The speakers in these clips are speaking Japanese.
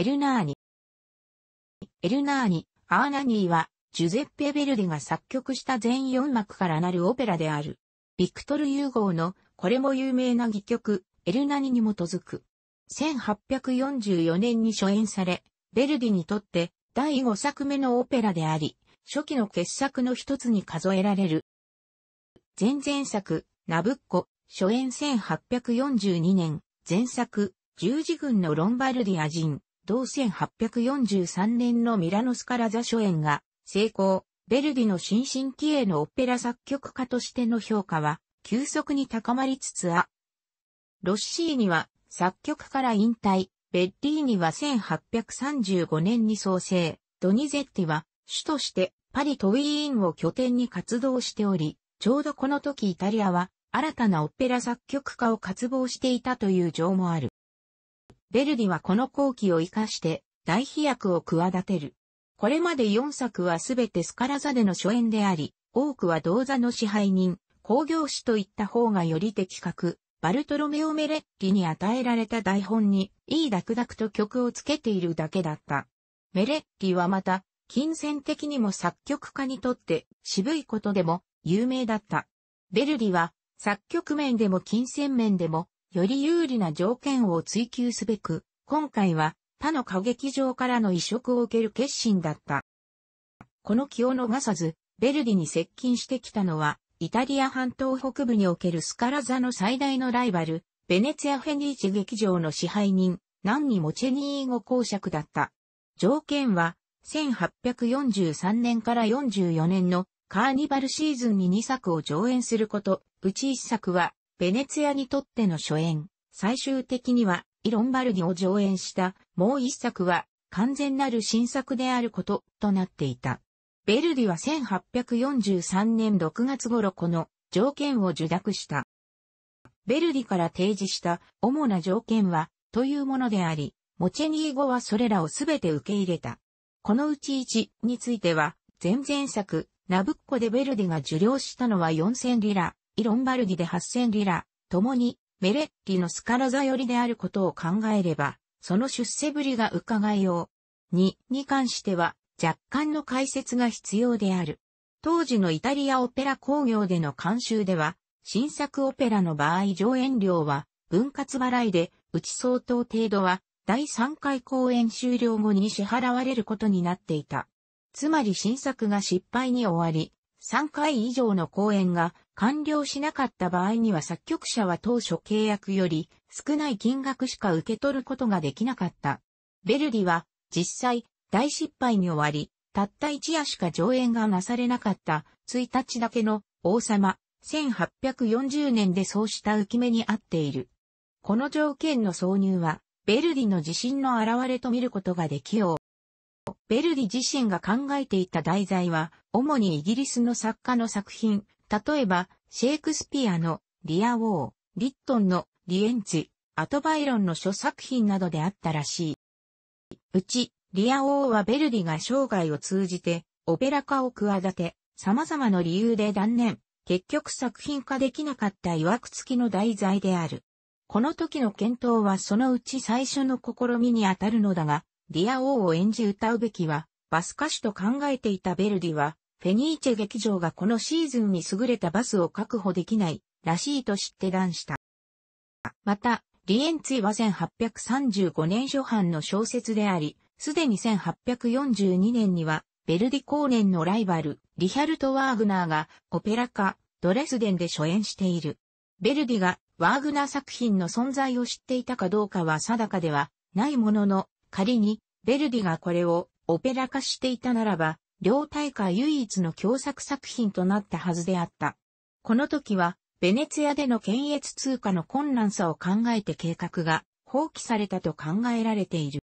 エルナーニ。エルナーニ、アーナニーは、ジュゼッペ・ヴェルディが作曲した全4幕からなるオペラである。ビクトル・ユーゴーの、これも有名な戯曲、エルナニに基づく。1844年に初演され、ヴェルディにとって第5作目のオペラであり、初期の傑作の一つに数えられる。前々作、ナブッコ、初演1842年、前作、十字軍のロンバルディア人、同1843年のミラノスカラザ初演が成功、ベルディの新進気鋭のオペラ作曲家としての評価は急速に高まりつつあ。ロッシーには作曲から引退、ベッリーニは1835年に創生、ドニゼッティは主としてパリトウィーンを拠点に活動しており、ちょうどこの時イタリアは新たなオペラ作曲家を渇望していたという情もある。ベルディはこの後期を活かして大飛躍を企てる。これまで4作はすべてスカラ座での初演であり、多くは銅座の支配人、工業士といった方がより的確、バルトロメオ・メレッリに与えられた台本に、いいダクダクと曲をつけているだけだった。メレッリはまた、金銭的にも作曲家にとって渋いことでも有名だった。ベルディは作曲面でも金銭面でもより有利な条件を追求すべく、今回は他の歌劇場からの移植を受ける決心だった。この気を逃さず、ベルディに接近してきたのは、イタリア半島北部におけるスカラザの最大のライバル、ベネツィア・フェニーチ劇場の支配人、ナンニ・モチェニー語公爵だった。条件は、1843年から44年のカーニバルシーズンに2作を上演すること、うち1作はベネツィアにとっての初演、最終的には、イロンバルディを上演した、もう一作は、完全なる新作であること、となっていた。ベルディは1843年6月頃この条件を受諾した。ベルディから提示した主な条件は、というものであり、モチェニー語はそれらをすべて受け入れた。このうち1については、前々作、ナブッコでベルディが受領したのは4000リラ、イロンバルディで8000リラ、共に、メレッリのスカラザ寄りであることを考えれば、その出世ぶりが伺いよう。2、に関しては、若干の解説が必要である。当時のイタリアオペラ工業での監修では、新作オペラの場合上演料は分割払いで、うち相当程度は第3回公演終了後に支払われることになっていた。つまり新作が失敗に終わり、3回以上の公演が完了しなかった場合には作曲者は当初契約より少ない金額しか受け取ることができなかった。ベルディは実際大失敗に終わり、たった一夜しか上演がなされなかった1日だけの王様1840年でそうした浮き目にあっている。この条件の挿入はベルディの自信の現れと見ることができよう。ベルディ自身が考えていた題材は主にイギリスの作家の作品例えば、シェイクスピアのリア・ウォー、リットンのリエンツアトバイロンの諸作品などであったらしい。うち、リア・ウォーはベルディが生涯を通じて、オペラ化を企て、様々な理由で断念、結局作品化できなかった曰く付きの題材である。この時の検討はそのうち最初の試みにあたるのだが、リア王を演じ歌うべきは、バス歌手と考えていたベルディは、フェニーチェ劇場がこのシーズンに優れたバスを確保できないらしいと知って断した。また、リエンツィは1835年初版の小説であり、すでに1842年には、ベルディ公年のライバル、リヒャルト・ワーグナーが、オペラ化、ドレスデンで初演している。ベルディが、ワーグナー作品の存在を知っていたかどうかは定かではないものの、仮に、ベルディがこれをオペラ化していたならば、両大会唯一の共作作品となったはずであった。この時は、ベネツィアでの検閲通貨の困難さを考えて計画が放棄されたと考えられている。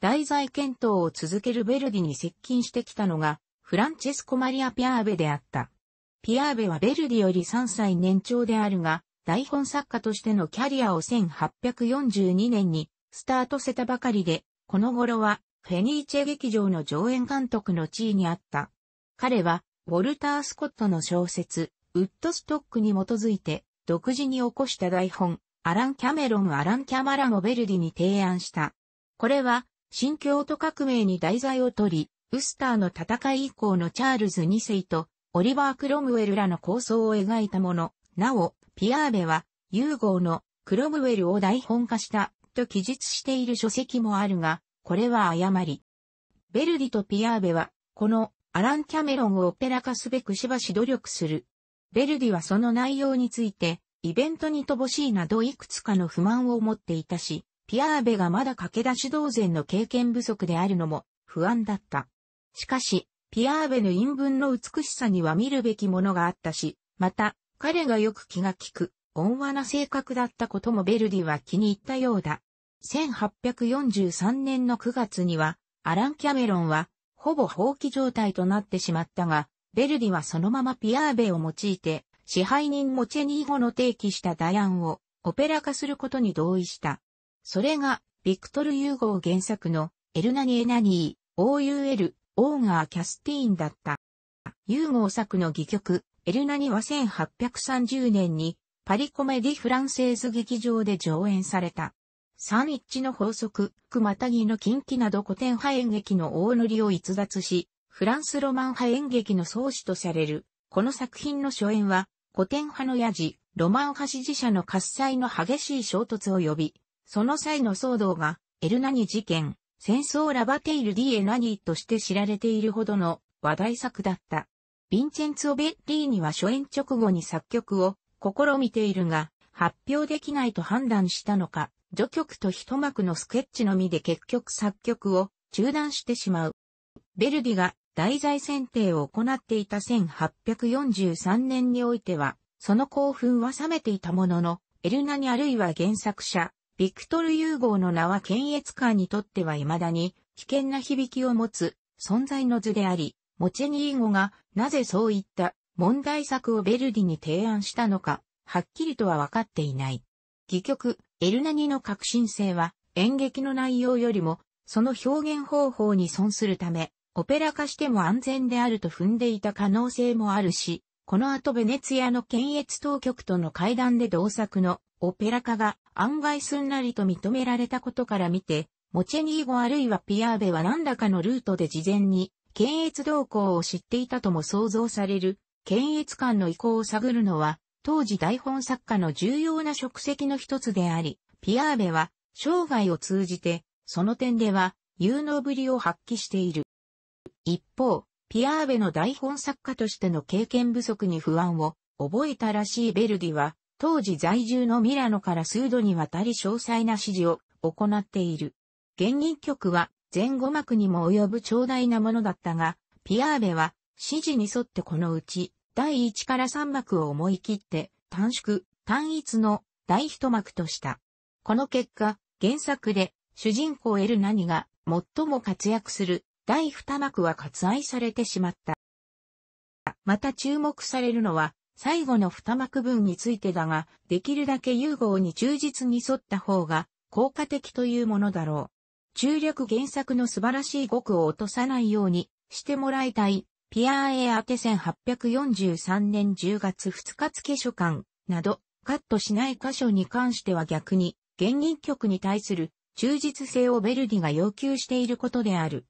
題材検討を続けるベルディに接近してきたのが、フランチェスコ・マリア・ピアーベであった。ピアーベはベルディより3歳年長であるが、台本作家としてのキャリアを1842年にスタートせたばかりで、この頃はフェニーチェ劇場の上演監督の地位にあった。彼は、ウォルター・スコットの小説、ウッドストックに基づいて、独自に起こした台本、アラン・キャメロン・アラン・キャマラのヴェルディに提案した。これは、新京都革命に題材を取り、ウスターの戦い以降のチャールズ2世と、オリバー・クロムウェルらの構想を描いたもの。なお、ピアーベは、ユーゴーのクロムウェルを台本化した、と記述している書籍もあるが、これは誤り。ベルディとピアーベは、このアラン・キャメロンをオペラ化すべくしばし努力する。ベルディはその内容について、イベントに乏しいなどいくつかの不満を持っていたし、ピアーベがまだ駆け出し同然の経験不足であるのも不安だった。しかし、ピアーベの陰文の美しさには見るべきものがあったし、また、彼がよく気が利く、温和な性格だったこともベルディは気に入ったようだ。1843年の9月には、アラン・キャメロンは、ほぼ放棄状態となってしまったが、ベルディはそのままピアーベを用いて、支配人モチェニー語の提起したダヤンをオペラ化することに同意した。それが、ビクトル・ユーゴー原作の、エルナニ・エナニー、OUL、オーガー・キャスティーンだった。ユーゴー作の戯曲、エルナニは1830年に、パリコメディ・フランセーズ劇場で上演された。三一の法則、くまたぎの近畿など古典派演劇の大乗りを逸脱し、フランスロマン派演劇の創始とされる。この作品の初演は、古典派のヤジ、ロマン派支持者の喝采の激しい衝突を呼び、その際の騒動が、エルナニ事件、戦争ラバテイル・ディ・エナニーとして知られているほどの話題作だった。ヴィンチェンツォ・ベッリーには初演直後に作曲を試みているが、発表できないと判断したのか、序曲と一幕のスケッチのみで結局作曲を中断してしまう。ベルディが題材選定を行っていた1843年においては、その興奮は冷めていたものの、エルナニあるいは原作者、ビクトル・ユーゴーの名は検閲官にとっては未だに危険な響きを持つ存在の図であり、モチェニーゴがなぜそういった問題作をベルディに提案したのか、はっきりとは分かっていない。戯曲、エルナニの革新性は演劇の内容よりもその表現方法に損するため、オペラ化しても安全であると踏んでいた可能性もあるし、この後ベネツィアの検閲当局との会談で同作のオペラ化が案外すんなりと認められたことから見て、モチェニーゴあるいはピアーベは何らかのルートで事前に検閲動向を知っていたとも想像される、検閲官の意向を探るのは当時台本作家の重要な職責の一つであり、ピアーベは生涯を通じて、その点では有能ぶりを発揮している。一方、ピアーベの台本作家としての経験不足に不安を覚えたらしいベルディは、当時在住のミラノから数度にわたり詳細な指示を行っている。現任局は前後幕にも及ぶ長大なものだったが、ピアーベは指示に沿ってこのうち第1から3幕を思い切って短縮、単一の第一幕とした。この結果、原作で主人公エルナニが最も活躍する第二幕は割愛されてしまった。また注目されるのは最後の二幕分についてだが、できるだけ融合に忠実に沿った方が効果的というものだろう。中略原作の素晴らしい語句を落とさないようにしてもらいたいピアーエアテ1843年10月2日付書館など、カットしない箇所に関しては逆に、現任局に対する忠実性をベルディが要求していることである。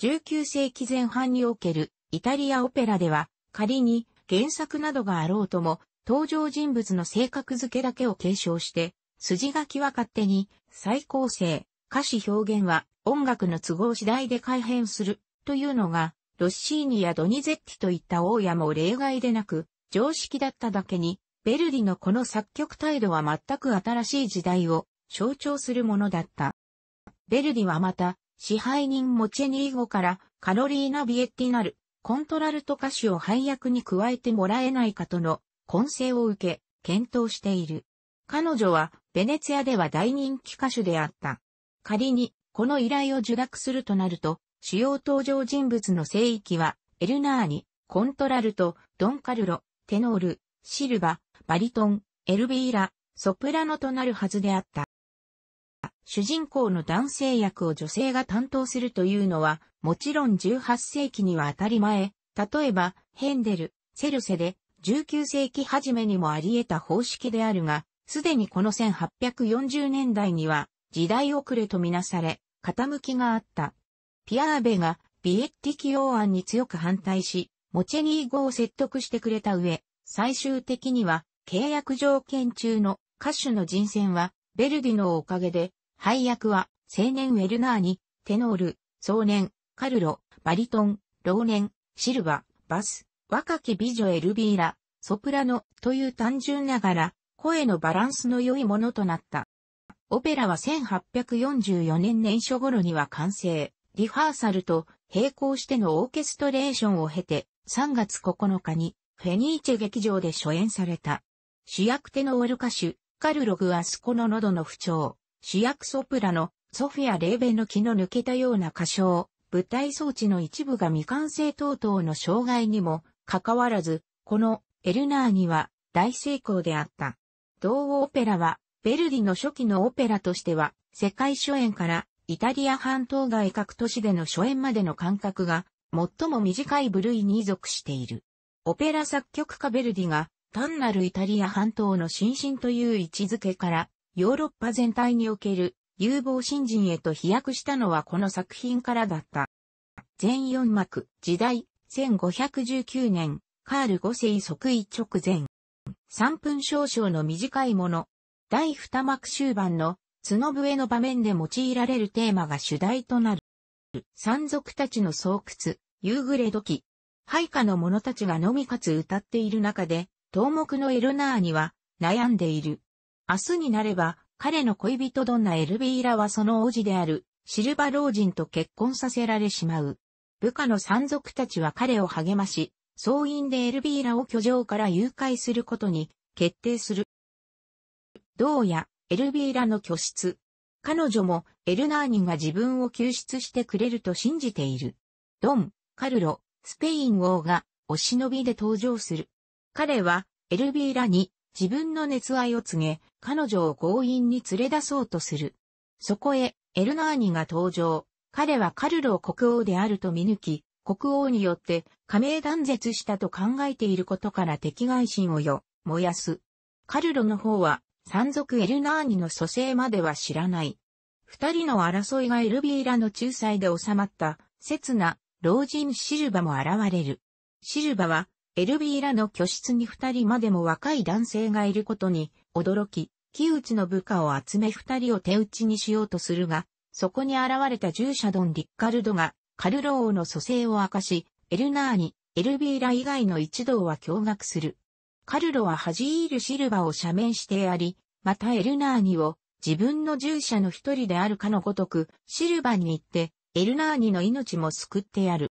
19世紀前半におけるイタリアオペラでは、仮に原作などがあろうとも、登場人物の性格付けだけを継承して、筋書きは勝手に再構成、歌詞表現は音楽の都合次第で改変するというのがロッシーニやドニゼッティといった大家も例外でなく、常識だっただけに、ベルディのこの作曲態度は全く新しい時代を象徴するものだった。ベルディはまた、支配人モチェニーゴからカロリーナ・ビエッティなるコントラルト歌手を配役に加えてもらえないかとの混声を受け、検討している。彼女は、ベネツィアでは大人気歌手であった。仮に、この依頼を受諾するとなると、主要登場人物の聖域は、エルナーニ、コントラルト、ドンカルロ、テノール、シルバ、バリトン、エルビーラ、ソプラノとなるはずであった。主人公の男性役を女性が担当するというのは、もちろん18世紀には当たり前、例えば、ヘンデル、セルセで、19世紀初めにもあり得た方式であるが、すでにこの1840年代には、時代遅れとみなされ、傾きがあった。ピアーベがビエッティ起用案に強く反対し、モチェニー語を説得してくれた上、最終的には契約条件中の歌手の人選は、ベルディのおかげで、配役は青年ウェルナーに、テノール、壮年、カルロ、バリトン、老年、シルバ、バス、若き美女エルビーラ、ソプラノという単純ながら、声のバランスの良いものとなった。オペラは1844年年初頃には完成。リハーサルと並行してのオーケストレーションを経て、3月9日にフェニーチェ劇場で初演された。主役テノール歌手、カルログ・アスコの喉の不調、主役ソプラのソフィア・レーベの気の抜けたような歌唱、舞台装置の一部が未完成等々の障害にもかかわらず、このエルナーニは大成功であった。同オペラは、ベルディの初期のオペラとしては、世界初演からイタリア半島外各都市での初演までの間隔が最も短い部類に属している。オペラ作曲家ベルディが単なるイタリア半島の新進という位置づけからヨーロッパ全体における有望新人へと飛躍したのはこの作品からだった。全4幕、時代、1519年、カール5世即位直前。3分少々の短いもの。第2幕終盤の角笛の場面で用いられるテーマが主題となる。山賊たちの巣窟、夕暮れ時。配下の者たちがのみかつ歌っている中で、東目のエルナーニは悩んでいる。明日になれば、彼の恋人どんなエルビーラはその王子であるシルバ老人と結婚させられしまう。部下の山賊たちは彼を励まし、総員でエルビーラを居城から誘拐することに決定する。どうやエルビーラの居室。彼女もエルナーニが自分を救出してくれると信じている。ドン、カルロ、スペイン王がお忍びで登場する。彼はエルビーラに自分の熱愛を告げ、彼女を強引に連れ出そうとする。そこへエルナーニが登場。彼はカルロ国王であると見抜き、国王によって加盟断絶したと考えていることから敵外心をよ、燃やす。カルロの方は山賊エルナーニの蘇生までは知らない。二人の争いがエルビーラの仲裁で収まった、刹那、老人シルバも現れる。シルバは、エルビーラの居室に二人までも若い男性がいることに、驚き、木内の部下を集め二人を手打ちにしようとするが、そこに現れた従者ドン・リッカルドが、カルロ王の蘇生を明かし、エルナーニ、エルビーラ以外の一同は驚愕する。カルロは恥じ入るシルバを赦免してあり、またエルナーニを自分の従者の一人であるかのごとく、シルバに行って、エルナーニの命も救ってやる。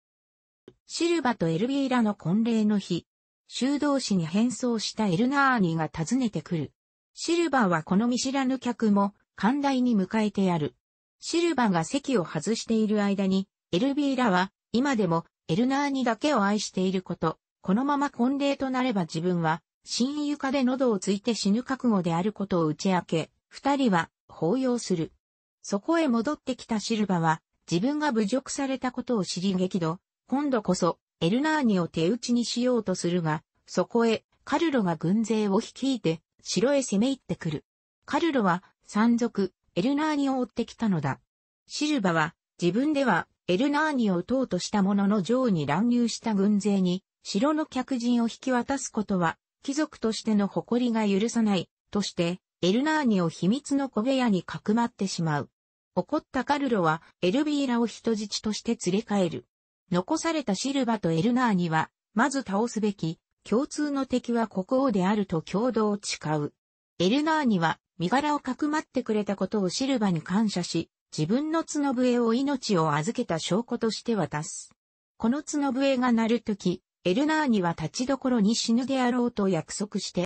シルバとエルビーラの婚礼の日、修道士に変装したエルナーニが訪ねてくる。シルバはこの見知らぬ客も、寛大に迎えてやる。シルバが席を外している間に、エルビーラは、今でも、エルナーニだけを愛していること、このまま婚礼となれば自分は、新床で喉をついて死ぬ覚悟であることを打ち明け、二人は抱擁する。そこへ戻ってきたシルバは、自分が侮辱されたことを知り激怒、今度こそ、エルナーニを手打ちにしようとするが、そこへ、カルロが軍勢を率いて、城へ攻め入ってくる。カルロは、山賊、エルナーニを追ってきたのだ。シルバは、自分では、エルナーニを撃とうとしたものの城に乱入した軍勢に、城の客人を引き渡すことは、貴族としての誇りが許さない、として、エルナーニを秘密の小部屋にかくまってしまう。怒ったカルロは、エルビーラを人質として連れ帰る。残されたシルバとエルナーニは、まず倒すべき、共通の敵は国王であると共同を誓う。エルナーニは、身柄をかくまってくれたことをシルバに感謝し、自分の角笛を命を預けた証拠として渡す。この角笛が鳴るとき、エルナーニは立ちどころに死ぬであろうと約束して、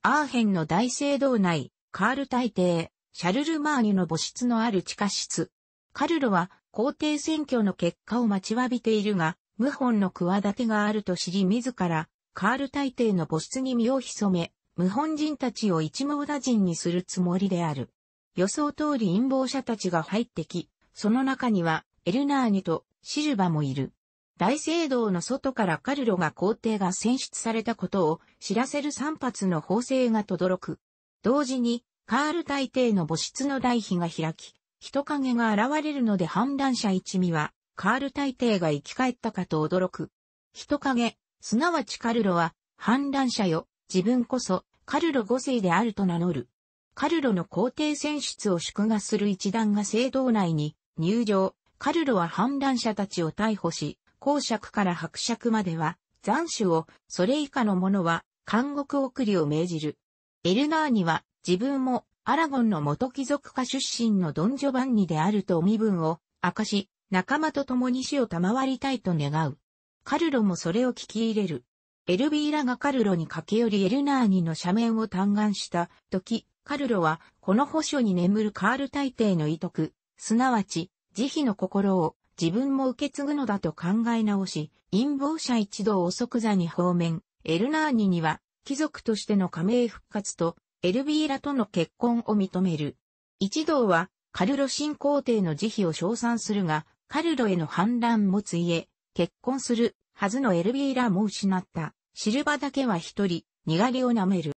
アーヘンの大聖堂内、カール大帝、シャルルマーニュの母室のある地下室。カルロは皇帝選挙の結果を待ちわびているが、謀反の企てがあると知り自ら、カール大帝の母室に身を潜め、謀反人たちを一網打尽にするつもりである。予想通り陰謀者たちが入ってき、その中には、エルナーニとシルバもいる。大聖堂の外からカルロが皇帝が選出されたことを知らせる三発の砲声が轟く。同時に、カール大帝の母室の代碑が開き、人影が現れるので反乱者一味は、カール大帝が生き返ったかと驚く。人影、すなわちカルロは、反乱者よ、自分こそ、カルロ5世であると名乗る。カルロの皇帝選出を祝賀する一団が聖堂内に入場、カルロは反乱者たちを逮捕し、公爵から伯爵までは、残首を、それ以下の者は、監獄送りを命じる。エルナーニは、自分も、アラゴンの元貴族家出身のドン・ジョバンニであると身分を、明かし、仲間と共に死を賜りたいと願う。カルロもそれを聞き入れる。エルビーラがカルロに駆け寄りエルナーニの斜面を嘆願した時、カルロは、この保守に眠るカール大帝の遺徳、すなわち、慈悲の心を、自分も受け継ぐのだと考え直し、陰謀者一同を即座に方面、エルナーニには、貴族としての加盟復活と、エルビーラとの結婚を認める。一同は、カルロ新皇帝の慈悲を称賛するが、カルロへの反乱もついえ、結婚するはずのエルビーラも失った。シルバだけは一人、にがりを舐める。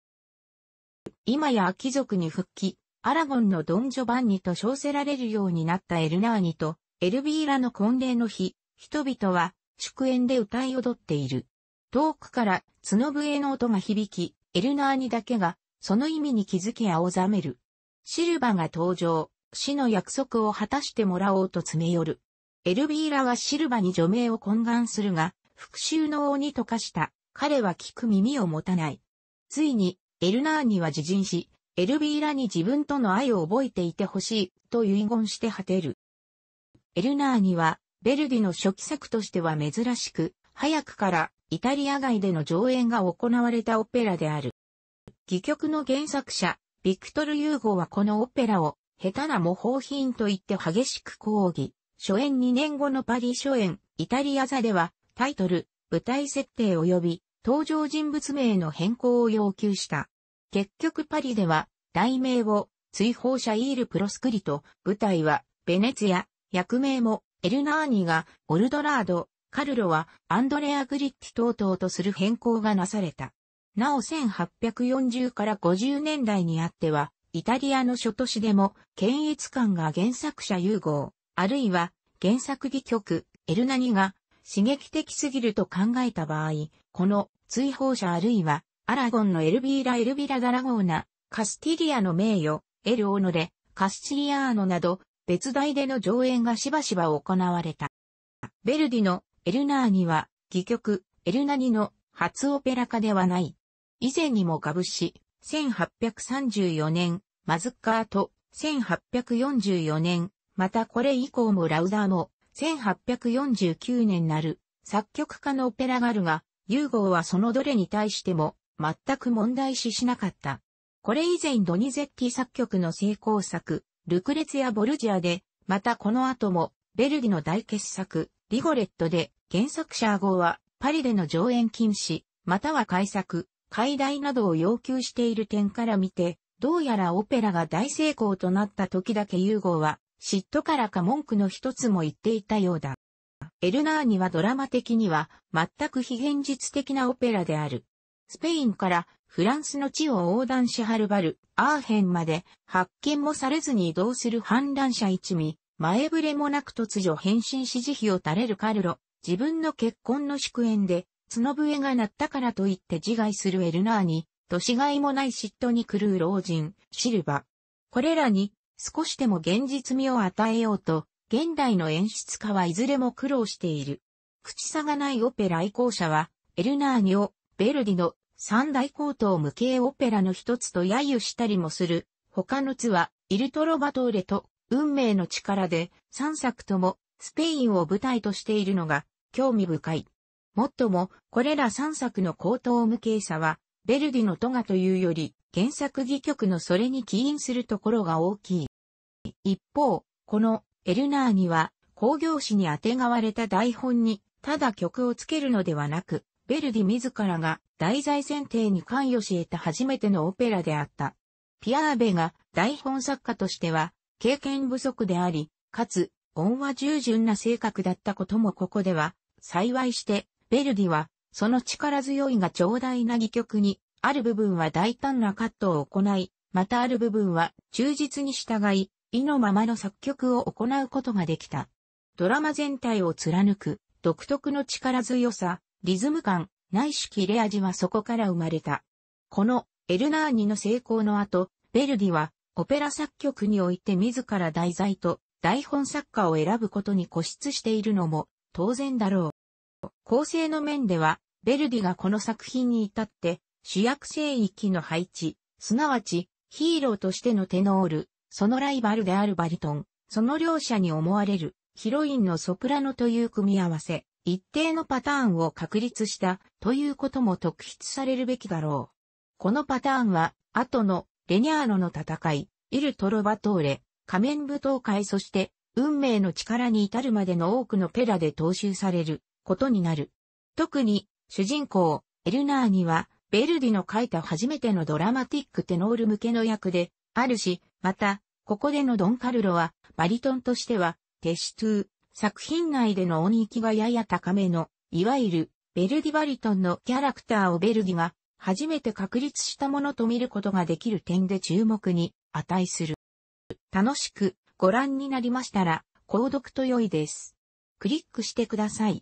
今や貴族に復帰、アラゴンのドンジョバンニと称せられるようになったエルナーニと、エルビーラの婚礼の日、人々は祝宴で歌い踊っている。遠くから角笛の音が響き、エルナーニだけがその意味に気づき青ざめる。シルバが登場、死の約束を果たしてもらおうと詰め寄る。エルビーラはシルバに除名を懇願するが、復讐の鬼と化した、彼は聞く耳を持たない。ついに、エルナーニは自陣し、エルビーラに自分との愛を覚えていてほしい、と遺言して果てる。エルナーニは、ベルディの初期作としては珍しく、早くからイタリア外での上演が行われたオペラである。戯曲の原作者、ビクトル・ユーゴはこのオペラを、下手な模倣品と言って激しく抗議。初演2年後のパリ初演、イタリア座では、タイトル、舞台設定及び、登場人物名の変更を要求した。結局パリでは、題名を、追放者イール・プロスクリと、舞台は、ベネツィア、役名も、エルナーニが、オルドラード、カルロは、アンドレア・グリッティ等々とする変更がなされた。なお1840から50年代にあっては、イタリアの諸都市でも、検閲官が原作者融合、あるいは、原作戯曲、エルナニが、刺激的すぎると考えた場合、この、追放者あるいは、アラゴンのエルビーラ・エルビラ・ダラゴーナ、カスティリアの名誉、エル・オノレ、カスチリアーノなど、別大での上演がしばしば行われた。ベルディのエルナーニは、戯曲、エルナニの初オペラ化ではない。以前にもガブシ、1834年、マズッカート、1844年、またこれ以降もラウダーも、1849年なる、作曲家のオペラガルが、ユーゴーはそのどれに対しても、全く問題視しなかった。これ以前ドニゼッティ作曲の成功作、ルクレツやボルジアで、またこの後も、ベルディの大傑作、リゴレットで、原作者号は、パリでの上演禁止、または改作、解題などを要求している点から見て、どうやらオペラが大成功となった時だけ融合は、嫉妬からか文句の一つも言っていたようだ。エルナーニはドラマ的には全く非現実的なオペラである。スペインからフランスの地を横断しはるばる、アーヘンまで発見もされずに移動する反乱者一味、前触れもなく突如変身支持費を垂れるカルロ、自分の結婚の祝宴で、角笛が鳴ったからといって自害するエルナーに、年がいもない嫉妬に狂う老人、シルバ。これらに、少しでも現実味を与えようと、現代の演出家はいずれも苦労している。口差がないオペラ愛好者は、エルナーニョ、ベルディの三大高等無形オペラの一つと揶揄したりもする、他の図は、イルトロバトーレと、運命の力で、三作とも、スペインを舞台としているのが、興味深い。もっとも、これら三作の高等無形さは、ベルディのトガというより、原作戯曲のそれに起因するところが大きい。一方、この、エルナーニは、工業誌にあてがわれた台本に、ただ曲をつけるのではなく、ヴェルディ自らが題材選定に関与し得た初めてのオペラであった。ピアーベが台本作家としては経験不足であり、かつ、音は従順な性格だったこともここでは、幸いして、ヴェルディは、その力強いが長大な戯曲に、ある部分は大胆なカットを行い、またある部分は忠実に従い、意のままの作曲を行うことができた。ドラマ全体を貫く、独特の力強さ、リズム感、ないし切れ味はそこから生まれた。このエルナーニの成功の後、ベルディはオペラ作曲において自ら題材と台本作家を選ぶことに固執しているのも当然だろう。構成の面では、ベルディがこの作品に至って主役聖域の配置、すなわちヒーローとしてのテノール、そのライバルであるバリトン、その両者に思われるヒロインのソプラノという組み合わせ、一定のパターンを確立したということも特筆されるべきだろう。このパターンは、後のレニャーノの戦い、イル・トロバトーレ、仮面舞踏会そして、運命の力に至るまでの多くのペラで踏襲されることになる。特に、主人公、エルナーニは、ベルディの書いた初めてのドラマティックテノール向けの役で、あるし、また、ここでのドン・カルロは、バリトンとしては、テシトゥー、作品内での音域がやや高めの、いわゆる、ベルディバリトンのキャラクターをベルディが、初めて確立したものと見ることができる点で注目に値する。楽しくご覧になりましたら、購読と良いです。クリックしてください。